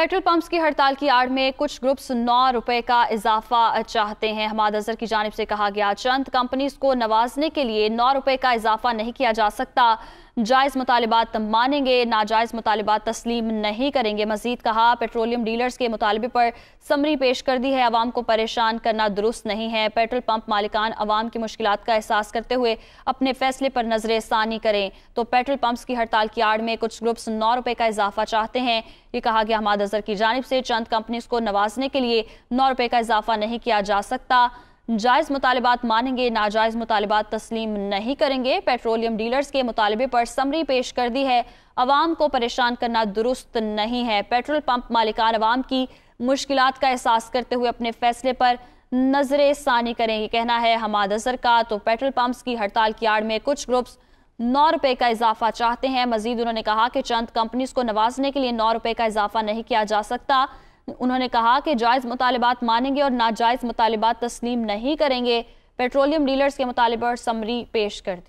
petrol pumps की हड़ताल की आड़ में कुछ ग्रुप्स नौ रुपए का इजाफा चाहते हैं हमाद अजहर की जानब से कहा गया चंद कंपनीज को नवाजने के लिए नौ रुपए का इजाफा नहीं किया जा सकता जायज़ मुतालबात मानेंगे नाजायज़ मुतालबात तस्लीम नहीं करेंगे मजीद कहा पेट्रोलियम डीलर्स के मुतालबे पर समरी पेश कर दी है आवाम को परेशान करना दुरुस्त नहीं है पेट्रोल पंप मालिकान आवाम की मुश्किल का एहसास करते हुए अपने फैसले पर नजर षानी करें तो पेट्रोल पंप्स की हड़ताल की आड़ में कुछ ग्रुप्स नौ रुपये का इजाफा चाहते हैं ये कहा गया हमाद अजहर की जानब से चंद कंपनीज को नवाजने के लिए नौ रुपये का इजाफा नहीं किया जा सकता जायज मुतालबात मानेंगे नाजायज मुतालबात तस्लीम नहीं करेंगे पेट्रोलियम डीलर्स के मुतालबे पर समरी पेश कर दी है अवाम को परेशान करना दुरुस्त नहीं है पेट्रोल पंप मालिकान अवाम की मुश्किल का एहसास करते हुए अपने फैसले पर नजर सानी करेंगे कहना है हमाद अजहर का तो पेट्रोल पंप की हड़ताल की आड़ में कुछ ग्रुप्स नौ रुपए का इजाफा चाहते हैं मजीद उन्होंने कहा कि चंद कंपनीज को नवाजने के लिए नौ रुपए का इजाफा नहीं किया जा सकता उन्होंने कहा कि जायज़ मुतालबात मानेंगे और नाजायज़ मुतालबात तस्लीम नहीं करेंगे पेट्रोलियम डीलर्स के मुताले और समरी पेश कर दी